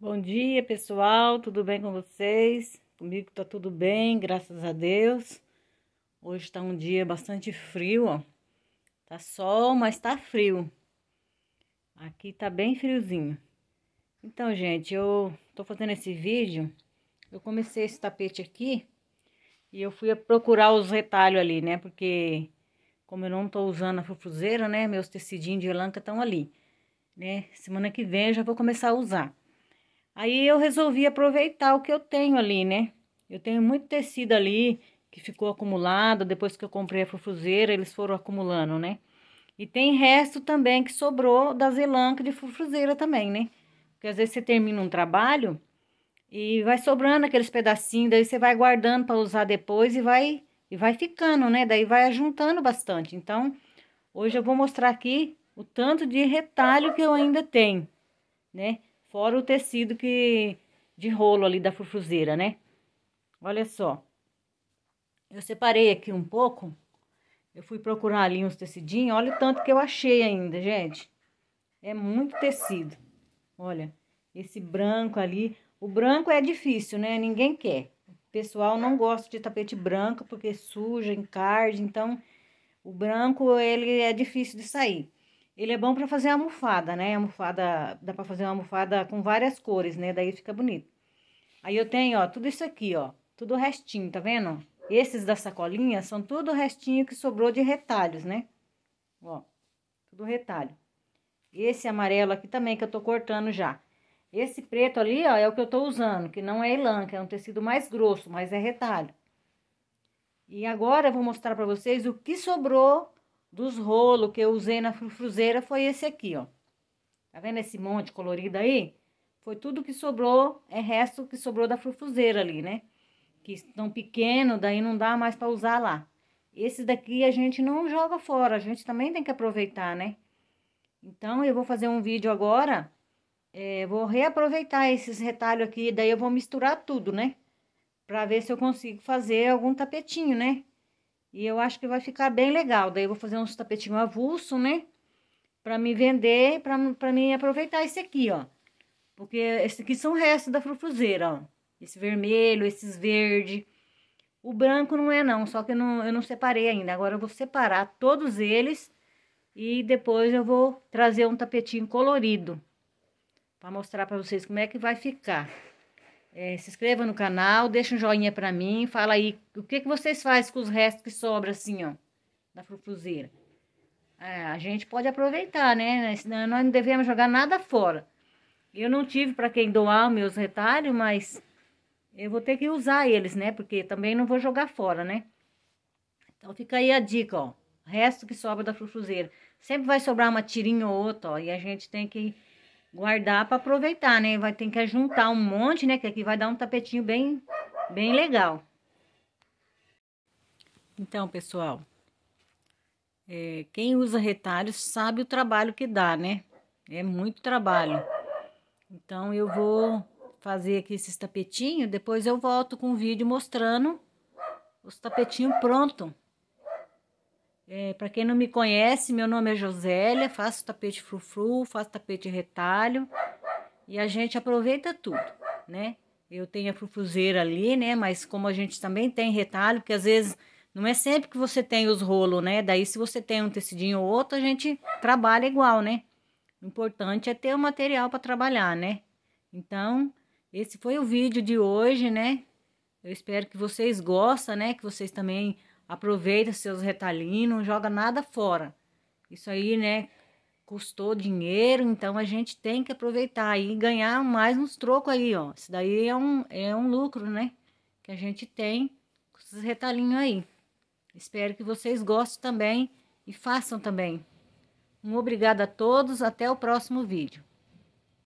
Bom dia, pessoal. Tudo bem com vocês? Comigo tá tudo bem, graças a Deus. Hoje tá um dia bastante frio, ó. Tá sol, mas tá frio. Aqui tá bem friozinho. Então, gente, eu tô fazendo esse vídeo. Eu comecei esse tapete aqui e eu fui procurar os retalhos ali, né? Porque como eu não tô usando a fufuzeira, né? Meus tecidinhos de elanca estão ali, né? Semana que vem eu já vou começar a usar. Aí eu resolvi aproveitar o que eu tenho ali, né? Eu tenho muito tecido ali que ficou acumulado depois que eu comprei a fufuzeira, eles foram acumulando, né? E tem resto também que sobrou da zelanca de fufuzeira também, né? Porque às vezes você termina um trabalho e vai sobrando aqueles pedacinhos, daí você vai guardando para usar depois e vai e vai ficando, né? Daí vai juntando bastante. Então, hoje eu vou mostrar aqui o tanto de retalho que eu ainda tenho, né? Fora o tecido que de rolo ali da fufuzeira, né? Olha só. Eu separei aqui um pouco. Eu fui procurar ali uns tecidinhos. Olha o tanto que eu achei ainda, gente. É muito tecido. Olha, esse branco ali. O branco é difícil, né? Ninguém quer. O pessoal não gosta de tapete branco porque suja, encarde. Então, o branco, ele é difícil de sair. Ele é bom para fazer almofada, né? Almofada, dá para fazer uma almofada com várias cores, né? Daí fica bonito. Aí eu tenho, ó, tudo isso aqui, ó, tudo restinho, tá vendo? Esses da sacolinha são tudo restinho que sobrou de retalhos, né? Ó, tudo retalho. Esse amarelo aqui também que eu tô cortando já. Esse preto ali, ó, é o que eu tô usando, que não é elã, que é um tecido mais grosso, mas é retalho. E agora eu vou mostrar pra vocês o que sobrou dos rolos que eu usei na frufruzeira foi esse aqui, ó. Tá vendo esse monte colorido aí? Foi tudo que sobrou, é resto que sobrou da frufruzeira ali, né? Que estão pequeno, daí não dá mais para usar lá. Esse daqui a gente não joga fora, a gente também tem que aproveitar, né? Então, eu vou fazer um vídeo agora, é, vou reaproveitar esses retalhos aqui, daí eu vou misturar tudo, né? Pra ver se eu consigo fazer algum tapetinho, né? E eu acho que vai ficar bem legal. Daí eu vou fazer uns tapetinhos avulso, né? Pra me vender, pra, pra me aproveitar esse aqui, ó. Porque esse aqui são restos da frufuzeira, ó. Esse vermelho, esses verde. O branco não é não, só que eu não, eu não separei ainda. Agora eu vou separar todos eles e depois eu vou trazer um tapetinho colorido para mostrar para vocês como é que vai ficar. É, se inscreva no canal, deixa um joinha para mim, fala aí o que, que vocês fazem com os restos que sobram assim, ó, da frufuzeira. É, a gente pode aproveitar, né? Nós não devemos jogar nada fora. Eu não tive para quem doar meus retalhos, mas eu vou ter que usar eles, né? Porque também não vou jogar fora, né? Então fica aí a dica, ó. Resto que sobra da frufuzeira. Sempre vai sobrar uma tirinha ou outra, ó, e a gente tem que guardar para aproveitar, né? Vai ter que juntar um monte, né? Que aqui vai dar um tapetinho bem, bem legal. Então, pessoal, é, quem usa retalhos sabe o trabalho que dá, né? É muito trabalho. Então, eu vou fazer aqui esses tapetinhos, depois eu volto com o vídeo mostrando os tapetinhos prontos. É, para quem não me conhece, meu nome é Josélia, faço tapete frufru, faço tapete retalho e a gente aproveita tudo, né? Eu tenho a frufruzeira ali, né? Mas como a gente também tem retalho, porque às vezes não é sempre que você tem os rolos, né? Daí se você tem um tecidinho ou outro, a gente trabalha igual, né? O importante é ter o material para trabalhar, né? Então, esse foi o vídeo de hoje, né? Eu espero que vocês gostem, né? Que vocês também aproveita seus retalhinhos, não joga nada fora. Isso aí, né, custou dinheiro, então a gente tem que aproveitar e ganhar mais uns trocos aí, ó. Isso daí é um, é um lucro, né? Que a gente tem com esses retalhinhos aí. Espero que vocês gostem também e façam também. Um obrigado a todos, até o próximo vídeo.